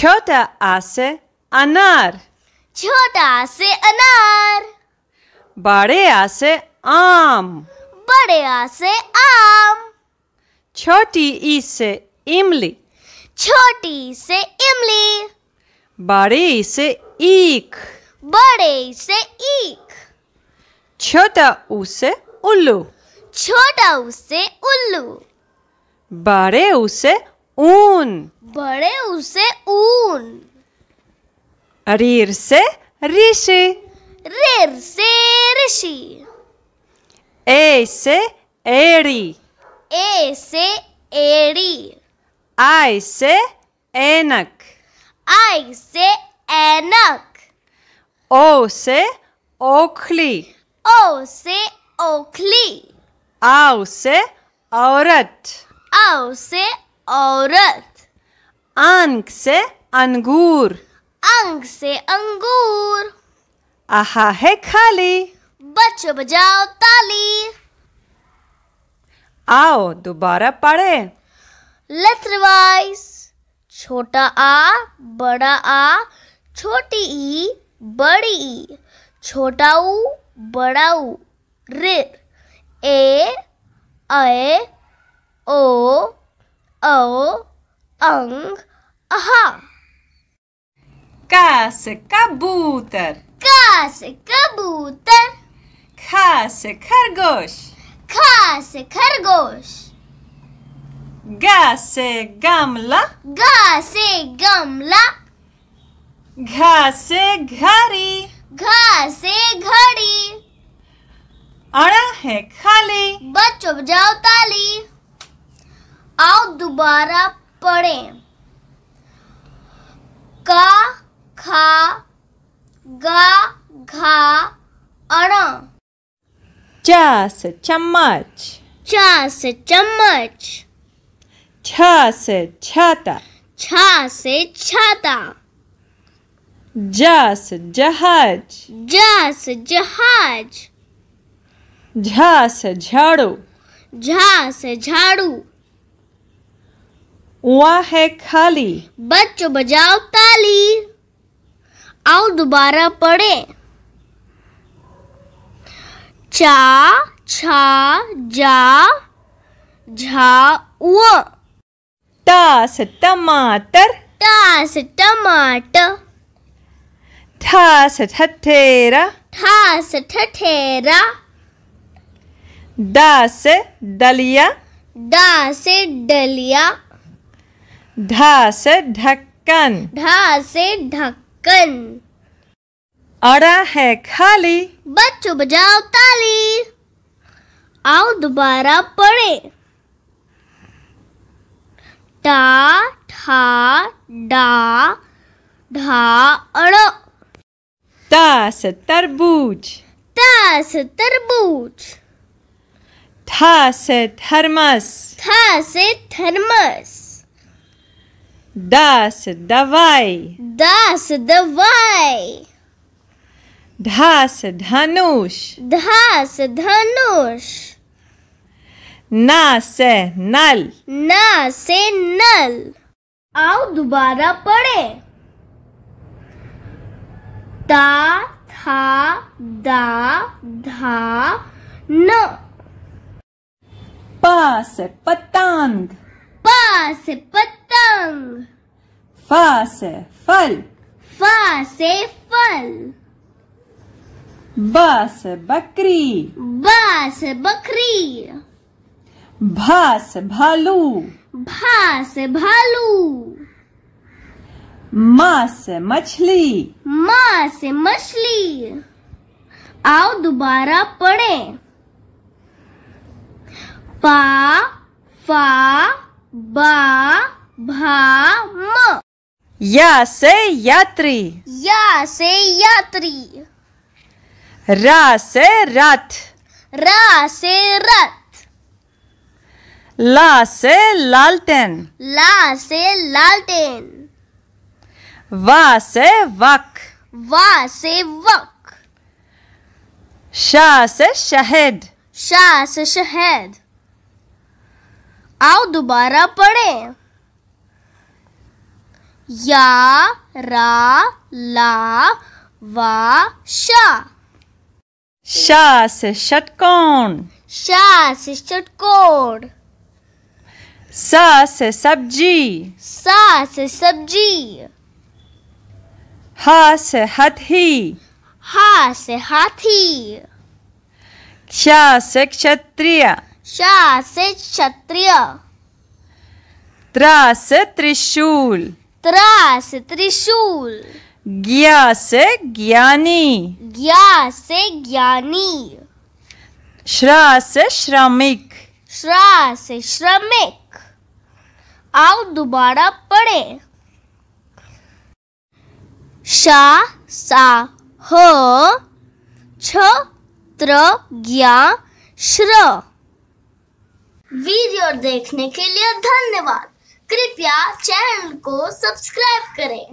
छोटा आ से अनार छोटा आ से अनार बड़े आ से आम बड़े आ से आम छोटी ई से इमली छोटी से इमली बड़े से ईख बड़े से ईख छोटा ऊ से उल्लू छोटा उसे उल्लू बड़े उसे ऊन बड़े उसे ऊन रीर से ऋषि रेर से ऋषि ए से एड़ी ए से एड़ी आई से एनक आई से एनक ओ से ओखली ओ से ओखली आउ से औरत आउ से औरत अंक से अंगूर अंक से अंगूर आहा है खाली बच्चों बजाओ ताली आओ दोबारा पढ़े लेटर वाइज छोटा आ बड़ा आ छोटी ई बड़ी ई छोटा ऊ बड़ा ऊ रे ए ए ओ o, ang, aha. का से कबूतर का से कबूतर खा से खरगोश खा से खरगोश गा से गमला गा से गमला घा से घड़ी घा से घड़ी अड़ा है खाली बच्चों बजाओ ताली आओ दोबारा पढ़ें का खा गा घा अण चास चम्मच चास चम्मच छा से छाता छा से छाता जास जहाज जास जहाज झास झाड़ू झास झाड़ू कुआ है खाली बच्चों बजाओ ताली आओ दोबारा पढ़े चा छा जा झा उ टास टमाटर टास टमाटर ठास ठठेरा ठास ठठेरा दास दलिया दास डलिया ढा से ढक्कन ढा से ढक्कन अड़ा है खाली बच्चों बजाओ ताली आओ दोबारा पढ़े टा ठा डा ढा अड़ो तास तरबूज तास तरबूज था से थर्मस था से थर्मस दस दवाई दस दवाई धास धनुष धास धनुष ना से नल ना से नल आओ दोबारा पढ़े ता था दा धा न पास पतंग पास पतंग रंग फा से फल फा से फल बा से बकरी बा से बकरी भा से भालू भा से भालू माँ से मछली माँ से मछली आओ दोबारा पढ़े पा फा बा भाम या से यात्री या से यात्री रा से रथ रा से रथ ला से लालटेन ला से लालटेन वा से वक वा से वक शाह से शहद शाह से शहद आओ दोबारा पढ़ें या रा ला वा शा शा से षटकोण शा से षटकोण सा से सब्जी सा से सब्जी हा से हाथी हा से हाथी क्षा से क्षत्रिय शा से क्षत्रिय त्रा से त्रिशूल से त्रिशूल ज्ञा से ज्ञानी ज्ञा से ज्ञानी श्रा से श्रमिक श्रा से श्रमिक आओ दोबारा पढ़े शा सा ह छ त्र ज्ञा श्र वीडियो देखने के लिए धन्यवाद कृपया चैनल को सब्सक्राइब करें